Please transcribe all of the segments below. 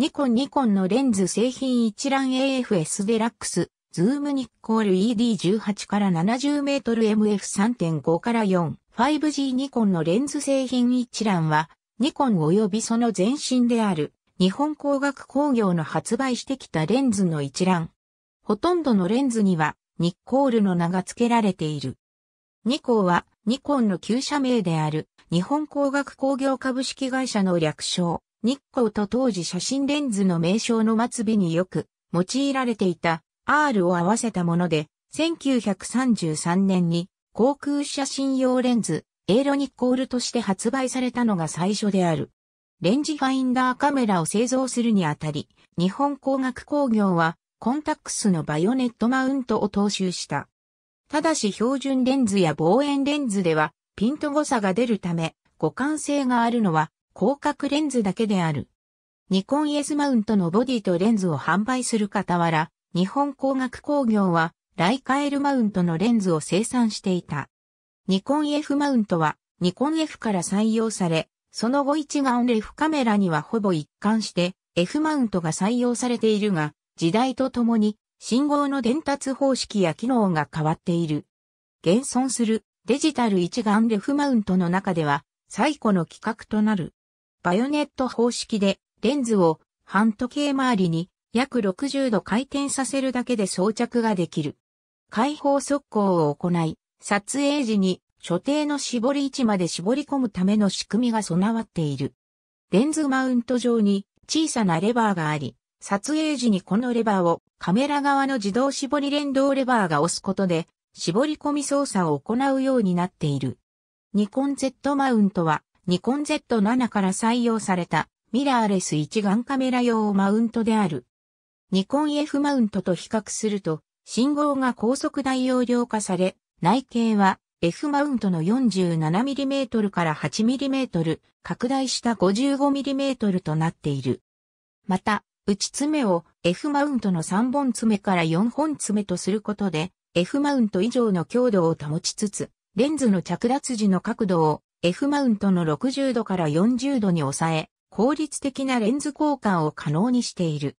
ニコンニコンのレンズ製品一覧 AFS デラックス、ズームニッコール ED18 から70メートル MF3.5 から4、5G ニコンのレンズ製品一覧は、ニコン及びその前身である、日本工学工業の発売してきたレンズの一覧。ほとんどのレンズには、ニッコールの名が付けられている。ニコーは、ニコンの旧社名である、日本工学工業株式会社の略称。日光と当時写真レンズの名称の末尾によく用いられていた R を合わせたもので、1933年に航空写真用レンズ、エーロニッコールとして発売されたのが最初である。レンジファインダーカメラを製造するにあたり、日本工学工業はコンタックスのバイオネットマウントを踏襲した。ただし標準レンズや望遠レンズではピント誤差が出るため互換性があるのは広角レンズだけである。ニコン S マウントのボディとレンズを販売する傍ら、日本工学工業はライカエルマウントのレンズを生産していた。ニコン F マウントはニコン F から採用され、その後一眼レフカメラにはほぼ一貫して F マウントが採用されているが、時代とともに信号の伝達方式や機能が変わっている。現存するデジタル一眼レフマウントの中では最古の規格となる。バヨネット方式でレンズを半時計回りに約60度回転させるだけで装着ができる。開放速攻を行い、撮影時に所定の絞り位置まで絞り込むための仕組みが備わっている。レンズマウント上に小さなレバーがあり、撮影時にこのレバーをカメラ側の自動絞り連動レバーが押すことで絞り込み操作を行うようになっている。ニコン Z マウントはニコン Z7 から採用されたミラーレス一眼カメラ用マウントである。ニコン F マウントと比較すると、信号が高速大容量化され、内径は F マウントの 47mm から 8mm 拡大した 55mm となっている。また、打ち爪を F マウントの3本爪から4本爪とすることで、F マウント以上の強度を保ちつつ、レンズの着脱時の角度を F マウントの60度から40度に抑え、効率的なレンズ交換を可能にしている。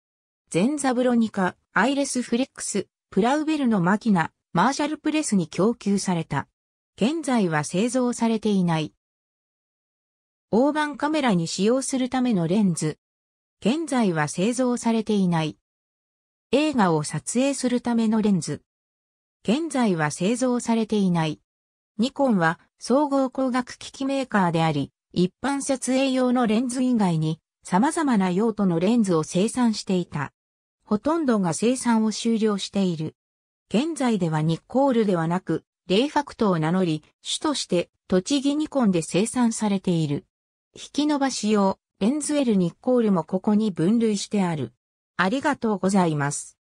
ゼンザブロニカ、アイレスフレックス、プラウベルのマキナ、マーシャルプレスに供給された。現在は製造されていない。大判カメラに使用するためのレンズ。現在は製造されていない。映画を撮影するためのレンズ。現在は製造されていない。ニコンは総合光学機器メーカーであり、一般撮影用のレンズ以外に様々な用途のレンズを生産していた。ほとんどが生産を終了している。現在ではニッコールではなく、レイファクトを名乗り、主として栃木ニコンで生産されている。引き伸ばし用、レンズ L ルニッコールもここに分類してある。ありがとうございます。